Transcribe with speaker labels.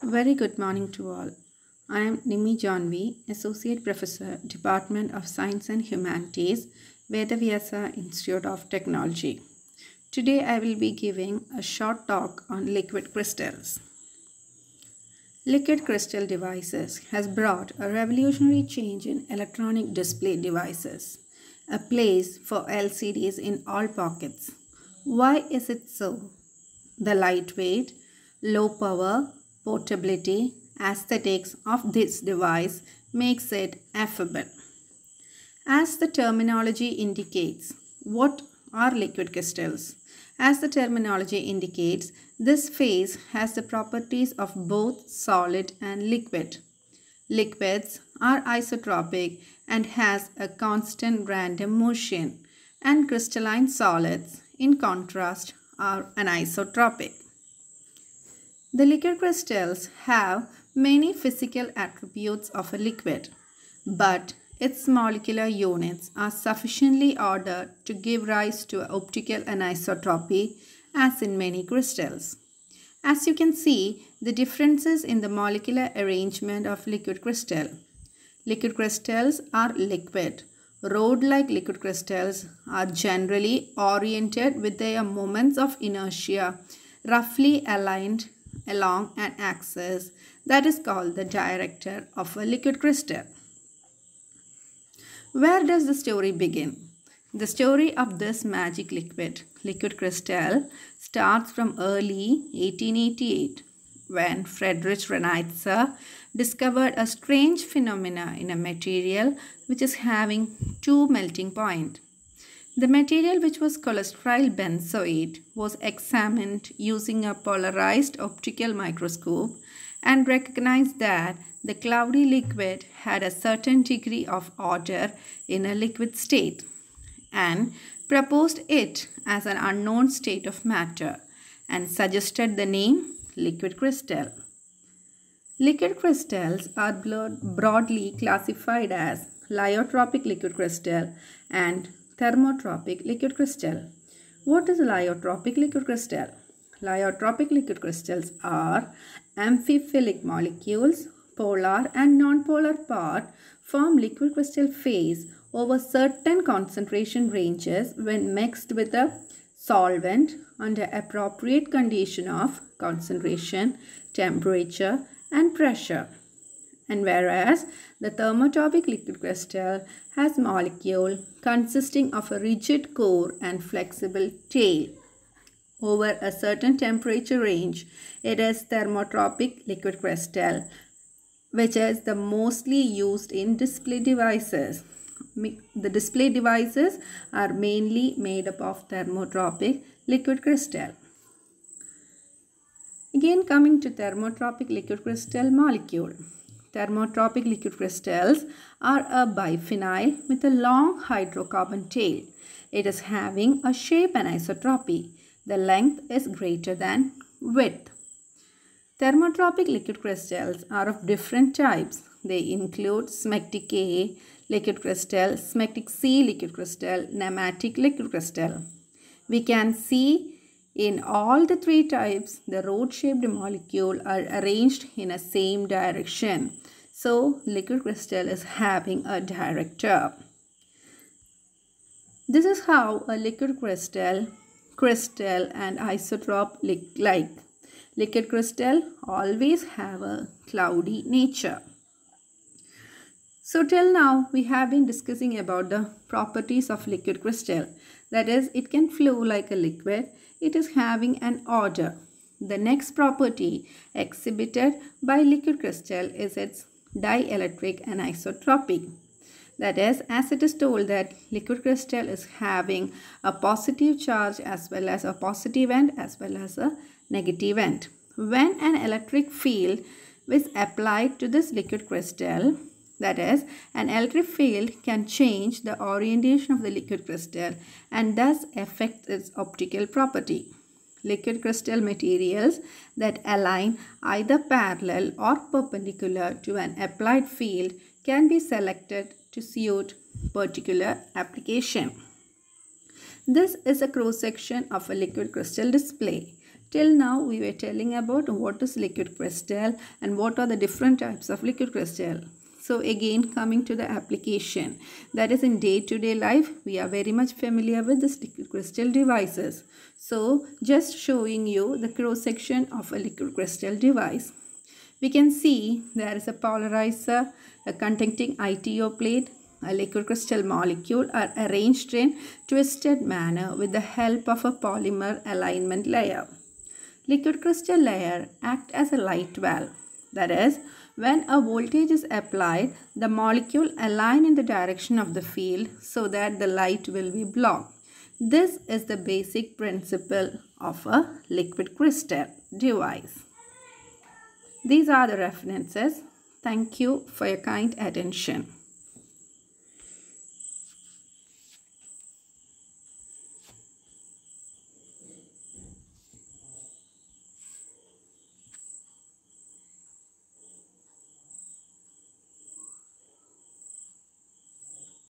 Speaker 1: Very good morning to all. I am Nimi Johnvi, Associate Professor, Department of Science and Humanities, Vedavyasa Institute of Technology. Today I will be giving a short talk on liquid crystals. Liquid crystal devices has brought a revolutionary change in electronic display devices, a place for LCDs in all pockets. Why is it so? The lightweight, low power, portability, aesthetics of this device makes it affable. As the terminology indicates, what are liquid crystals? As the terminology indicates, this phase has the properties of both solid and liquid. Liquids are isotropic and has a constant random motion and crystalline solids in contrast are anisotropic. The liquid crystals have many physical attributes of a liquid, but its molecular units are sufficiently ordered to give rise to optical anisotropy as in many crystals. As you can see, the differences in the molecular arrangement of liquid crystal. Liquid crystals are liquid. Rod-like liquid crystals are generally oriented with their moments of inertia, roughly aligned along an axis that is called the director of a liquid crystal. Where does the story begin? The story of this magic liquid, liquid crystal, starts from early 1888 when Friedrich Reinitzer discovered a strange phenomena in a material which is having two melting points. The material which was cholesterol benzoate was examined using a polarized optical microscope and recognized that the cloudy liquid had a certain degree of order in a liquid state and proposed it as an unknown state of matter and suggested the name liquid crystal. Liquid crystals are broadly classified as lyotropic liquid crystal and thermotropic liquid crystal. What is lyotropic liquid crystal? Lyotropic liquid crystals are amphiphilic molecules, polar and nonpolar part form liquid crystal phase over certain concentration ranges when mixed with a solvent under appropriate condition of concentration, temperature and pressure and whereas the thermotropic liquid crystal has molecule consisting of a rigid core and flexible tail. Over a certain temperature range, it is thermotropic liquid crystal, which is the mostly used in display devices. The display devices are mainly made up of thermotropic liquid crystal. Again coming to thermotropic liquid crystal molecule thermotropic liquid crystals are a biphenyl with a long hydrocarbon tail. It is having a shape anisotropy. The length is greater than width. Thermotropic liquid crystals are of different types. They include smectic A liquid crystal, smectic C liquid crystal, nematic liquid crystal. We can see in all the three types, the rod-shaped molecule are arranged in a same direction. So liquid crystal is having a director. This is how a liquid crystal, crystal and isotrope look like. Liquid crystal always have a cloudy nature. So till now we have been discussing about the properties of liquid crystal. That is it can flow like a liquid. It is having an order. The next property exhibited by liquid crystal is its dielectric and isotropic. That is, as it is told that liquid crystal is having a positive charge as well as a positive end as well as a negative end. When an electric field is applied to this liquid crystal, that is, an electric field can change the orientation of the liquid crystal and thus affect its optical property liquid crystal materials that align either parallel or perpendicular to an applied field can be selected to suit particular application. This is a cross section of a liquid crystal display. Till now we were telling about what is liquid crystal and what are the different types of liquid crystal. So again coming to the application that is in day-to-day -day life we are very much familiar with this liquid crystal devices. So just showing you the cross section of a liquid crystal device. We can see there is a polarizer a containing ITO plate a liquid crystal molecule are arranged in twisted manner with the help of a polymer alignment layer. Liquid crystal layer act as a light valve. That is, when a voltage is applied, the molecule align in the direction of the field so that the light will be blocked. This is the basic principle of a liquid crystal device. These are the references. Thank you for your kind attention.